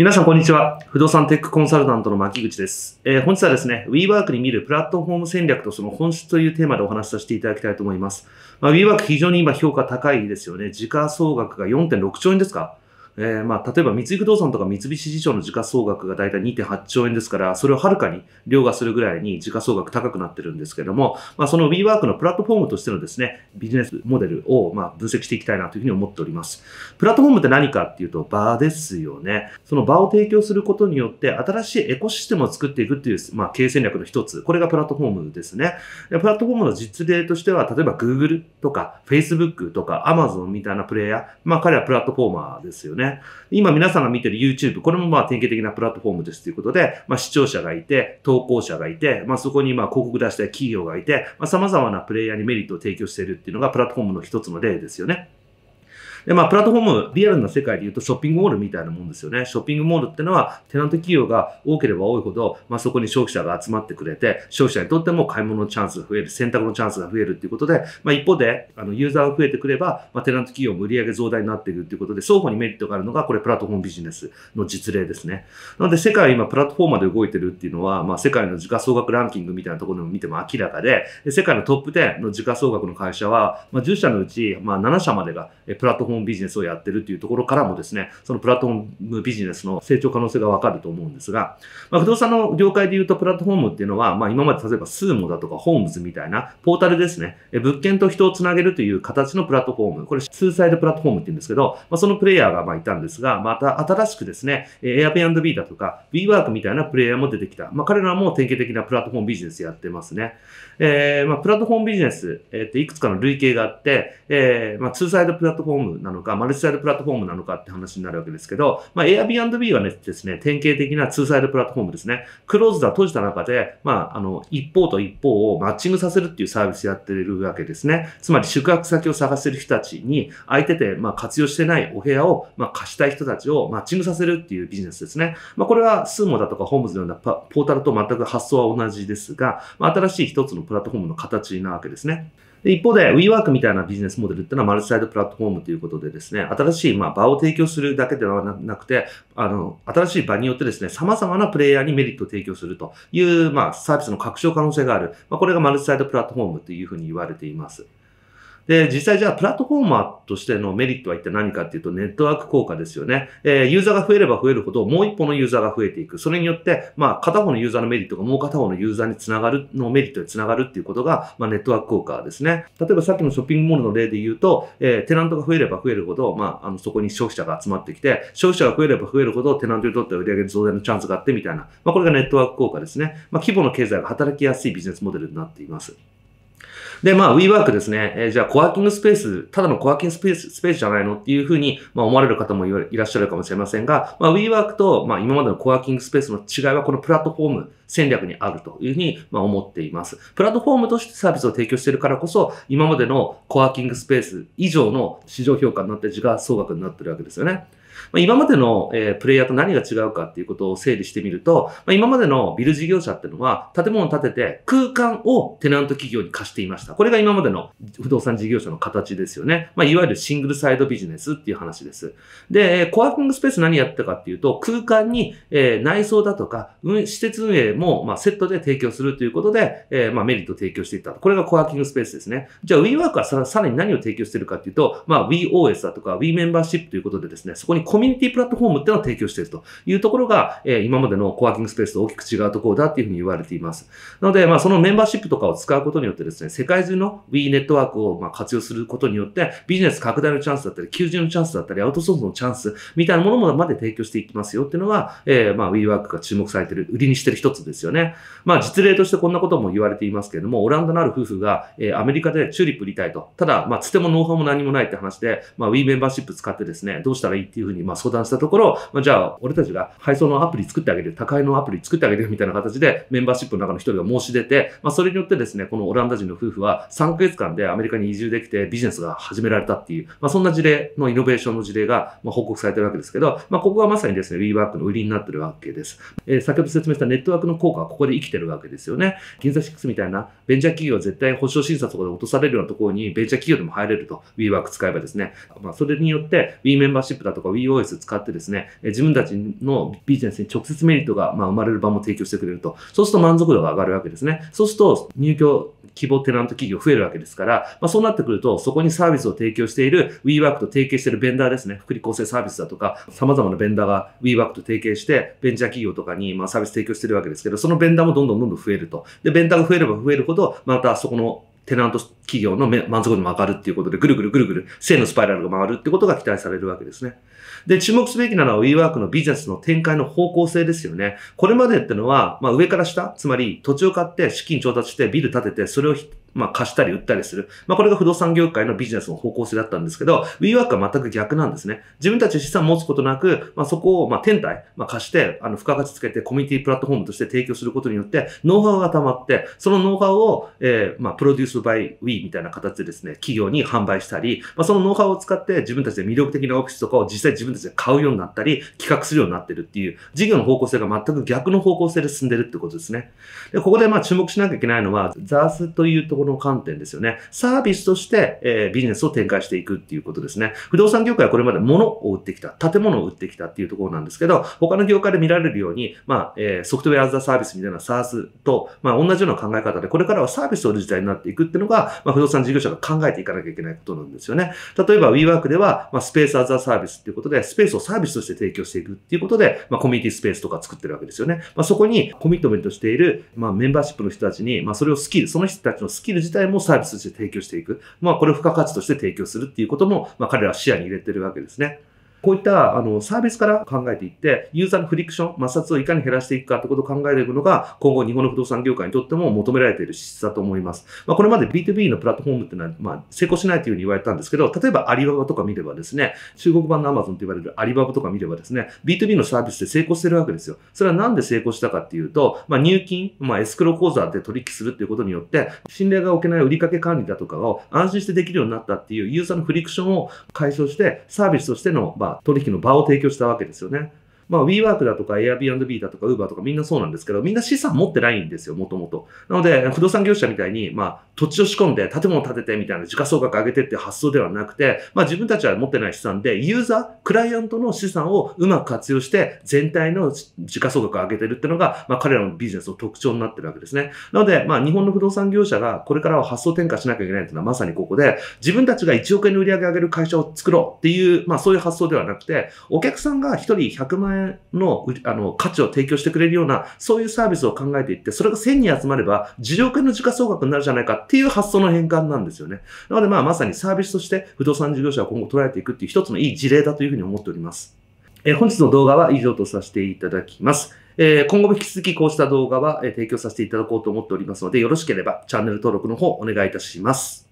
皆さん、こんにちは。不動産テックコンサルタントの牧口です。えー、本日はですね、WeWork に見るプラットフォーム戦略とその本質というテーマでお話しさせていただきたいと思います。まあ、WeWork 非常に今評価高いですよね。時価総額が4.6兆円ですかえー、まあ、例えば三井不動産とか三菱地所の時価総額が大体2.8兆円ですから、それをはるかに凌駕するぐらいに時価総額高くなってるんですけども、まあ、その WeWork のプラットフォームとしてのですね、ビジネスモデルをま分析していきたいなというふうに思っております。プラットフォームって何かっていうと、場ですよね。その場を提供することによって、新しいエコシステムを作っていくっていう、まあ、経営戦略の一つ。これがプラットフォームですね。プラットフォームの実例としては、例えば Google とか Facebook とか Amazon みたいなプレイヤー、まあ、彼はプラットフォーマーですよね。今皆さんが見てる YouTube、これもまあ典型的なプラットフォームですということで、まあ視聴者がいて、投稿者がいて、まあそこにまあ広告出した企業がいて、まあ様々なプレイヤーにメリットを提供しているっていうのがプラットフォームの一つの例ですよね。で、まあ、プラットフォーム、リアルな世界で言うとショッピングモールみたいなもんですよね。ショッピングモールってのは、テナント企業が多ければ多いほど、まあ、そこに消費者が集まってくれて、消費者にとっても買い物のチャンスが増える、選択のチャンスが増えるっていうことで、まあ、一方で、あの、ユーザーが増えてくれば、まあ、テナント企業も売上増大になっていくっていうことで、双方にメリットがあるのが、これ、プラットフォームビジネスの実例ですね。なので、世界今、プラットフォーマーで動いてるっていうのは、まあ、世界の時価総額ランキングみたいなところでも見ても明らかで、世界のトップ10の時価総額の会社は、まあ、10社のうち、まあ、7社までがプラットフォームフォームビジネスをやってるっていうところからもですね、そのプラットフォームビジネスの成長可能性がわかると思うんですが、まあ、不動産の業界で言うとプラットフォームっていうのは、まあ、今まで例えばスーモだとかホームズみたいなポータルですね、物件と人をつなげるという形のプラットフォーム、これツーサイドプラットフォームって言うんですけど、まあ、そのプレイヤーがまあいたんですが、また新しくですね、Airbnb だとか WeWork みたいなプレイヤーも出てきた。まあ、彼らも典型的なプラットフォームビジネスやってますね。えー、まあ、プラットフォームビジネス、えー、っていくつかの類型があって、えー、まあ、ツーサイドプラットフォームなのか、マルチサイドプラットフォームなのかって話になるわけですけど、まあ、Airbnb はね、ですね、典型的なツーサイドプラットフォームですね。クローズだ、閉じた中で、まあ、あの、一方と一方をマッチングさせるっていうサービスやってるわけですね。つまり、宿泊先を探せる人たちに、相手で、まあ、活用してないお部屋を、まあ、貸したい人たちをマッチングさせるっていうビジネスですね。まあ、これは、スーモだとかホームズのようなポータルと全く発想は同じですが、まあ、新しい一つのプラットフォームの形なわけですね。で一方で WeWork みたいなビジネスモデルっていうのはマルチサイドプラットフォームということでですね、新しいまあ場を提供するだけではなくて、あの、新しい場によってですね、様々なプレイヤーにメリットを提供するという、まあ、サービスの拡張可能性がある。まあ、これがマルチサイドプラットフォームというふうに言われています。で、実際じゃあプラットフォーマーとしてのメリットは一体何かっていうとネットワーク効果ですよね。えー、ユーザーが増えれば増えるほどもう一歩のユーザーが増えていく。それによって、まあ片方のユーザーのメリットがもう片方のユーザーにつながる、のメリットにつながるっていうことが、まあネットワーク効果ですね。例えばさっきのショッピングモールの例で言うと、えー、テナントが増えれば増えるほど、まあ、あの、そこに消費者が集まってきて、消費者が増えれば増えるほど、テナントにとっては売上増大のチャンスがあってみたいな、まあ、これがネットワーク効果ですね。まあ、規模の経済が働きやすいビジネスモデルになっています。で、まあ、WeWork ですね、えー、じゃあ、コワーキングスペース、ただのコワーキングスペーススペースじゃないのっていうふうに、まあ、思われる方もいらっしゃるかもしれませんが、まあ、WeWork と、まあ、今までのコワーキングスペースの違いは、このプラットフォーム戦略にあるというふうに、まあ、思っています。プラットフォームとしてサービスを提供しているからこそ、今までのコワーキングスペース以上の市場評価になって、時価総額になってるわけですよね。まあ、今までの、えー、プレイヤーと何が違うかっていうことを整理してみると、まあ、今までのビル事業者っていうのは、建物を建てて空間をテナント企業に貸していました。これが今までの不動産事業者の形ですよね。まあ、いわゆるシングルサイドビジネスっていう話です。で、コワーキングスペース何やったかっていうと、空間に、えー、内装だとか、施設運営も、まあ、セットで提供するということで、えー、まあ、メリットを提供していった。これがコワーキングスペースですね。じゃあ WeWork はささらに何を提供してるかっていうと、まあ、WeOS だとか WeMembership ということでですね、そこににコミュニティプラットフォームっていうのを提供しているというところが、え今までのコワーキングスペースと大きく違うところだっていうふうに言われています。なので、まあ、そのメンバーシップとかを使うことによってですね、世界中の We ネットワークをま活用することによって、ビジネス拡大のチャンスだったり、求人のチャンスだったり、アウトソースのチャンスみたいなものまで提供していきますよっていうのが、えー、まあ、WeWork が注目されている、売りにしてる一つですよね。まあ、実例としてこんなことも言われていますけれども、オランダのある夫婦が、えー、アメリカでチューリップ売りたいと。ただ、まあ、つてもノウハウも何もないって話で、まあ、We メンバーシップ使ってですね、どうしたらいいっていうふうにま相談したところ、まあ、じゃあ俺たちが配送のアプリ作ってあげる、宅配のアプリ作ってあげるみたいな形でメンバーシップの中の一人が申し出て、まあ、それによってですね、このオランダ人の夫婦は3ヶ月間でアメリカに移住できてビジネスが始められたっていう、まあ、そんな事例のイノベーションの事例がま報告されてるわけですけど、まあ、ここがまさにですね、WeWork の売りになってるわけです。えー、先ほど説明したネットワークの効果はここで生きてるわけですよね。銀座6みたいなベンチャー企業は絶対保証審査とかで落とされるようなところにベンチャー企業でも入れると WeWork 使えばですね、まあ、それによってィーメンバーシップだとか EOS 使ってですね、自分たちのビジネスに直接メリットが、ま生まれる場も提供してくれると。そうすると満足度が上がるわけですね。そうすると入居希望テナント企業増えるわけですから、まあ、そうなってくると、そこにサービスを提供している WeWork と提携しているベンダーですね、福利厚生サービスだとか、様々なベンダーが WeWork と提携して、ベンチャー企業とかにまサービス提供してるわけですけど、そのベンダーもどんどんどんどん増えると。で、ベンダーが増えれば増えるほど、またそこのテナント企業の満足度も上がるっていうことで、ぐるぐるぐるぐる正のスパイラルが回るってことが期待されるわけですね。で、注目すべきなのは WeWork のビジネスの展開の方向性ですよね。これまでってのは、まあ上から下、つまり土地を買って資金調達してビル建てて、それをまあ、貸したり売ったりする。まあ、これが不動産業界のビジネスの方向性だったんですけど、WeWork は全く逆なんですね。自分たち資産持つことなく、まあ、そこを、まあ、天体、まあ、貸して、あの、付加価値つけてコミュニティプラットフォームとして提供することによって、ノウハウが溜まって、そのノウハウを、えー、まあ、プロデュース by We みたいな形でですね、企業に販売したり、まあ、そのノウハウを使って自分たちで魅力的なオフィスとかを実際自分たちで買うようになったり、企画するようになってるっていう、事業の方向性が全く逆の方向性で進んでるってことですね。で、ここでまあ注目しなきゃいけないのは、ザースというところこの観点ですよね。サービスとして、えビジネスを展開していくっていうことですね。不動産業界はこれまで物を売ってきた、建物を売ってきたっていうところなんですけど、他の業界で見られるように、まあ、えソフトウェアアザサービスみたいな s a ス s と、まあ、同じような考え方で、これからはサービスを売る時代になっていくっていうのが、まあ、不動産事業者が考えていかなきゃいけないことなんですよね。例えば WeWork では、まあ、スペースアザサービスっていうことで、スペースをサービスとして提供していくっていうことで、まあ、コミュニティスペースとか作ってるわけですよね。まあ、そこにコミットメントしている、まあ、メンバーシップの人たちに、まあ、それを好き、その人たちの好きキル自体もサービスとして提供していく。まあ、これを付加価値として提供するっていうことも、まあ、彼らは視野に入れてるわけですね。こういったあのサービスから考えていって、ユーザーのフリクション、摩擦をいかに減らしていくかってことを考えていくのが、今後日本の不動産業界にとっても求められている資質だと思います。まあ、これまで B2B のプラットフォームっていうのは、まあ、成功しないというふうに言われたんですけど、例えばアリババとか見ればですね、中国版の Amazon と言われるアリババとか見ればですね、B2B のサービスで成功してるわけですよ。それはなんで成功したかっていうと、まあ、入金、まあ、エスクロ口座で取引するっていうことによって、信頼が置けない売掛管理だとかを安心してできるようになったっていうユーザーのフリクションを解消して、サービスとしての、まあ取引の場を提供したわけですよね。まあ、WeWork だとか Airbnb だとか Uber とかみんなそうなんですけど、みんな資産持ってないんですよ、もともと。なので、不動産業者みたいに、まあ、土地を仕込んで建物を建ててみたいな時価総額上げてっていう発想ではなくて、まあ、自分たちは持ってない資産で、ユーザー、クライアントの資産をうまく活用して、全体の時価総額を上げてるっていうのが、まあ、彼らのビジネスの特徴になってるわけですね。なので、まあ、日本の不動産業者がこれからは発想転換しなきゃいけないというのはまさにここで、自分たちが1億円の売り上げ上げる会社を作ろうっていう、まあ、そういう発想ではなくて、お客さんが1人100万円円のあの価値を提供してくれるような、そういうサービスを考えていって、それが1000人集まれば、10億円の時価総額になるじゃないかっていう発想の変換なんですよね。なので、まあ、まさにサービスとして不動産事業者を今後捉えていくっていう一つのいい事例だというふうに思っております。え本日の動画は以上とさせていただきます。え今後も引き続きこうした動画はえ提供させていただこうと思っておりますので、よろしければチャンネル登録の方お願いいたします。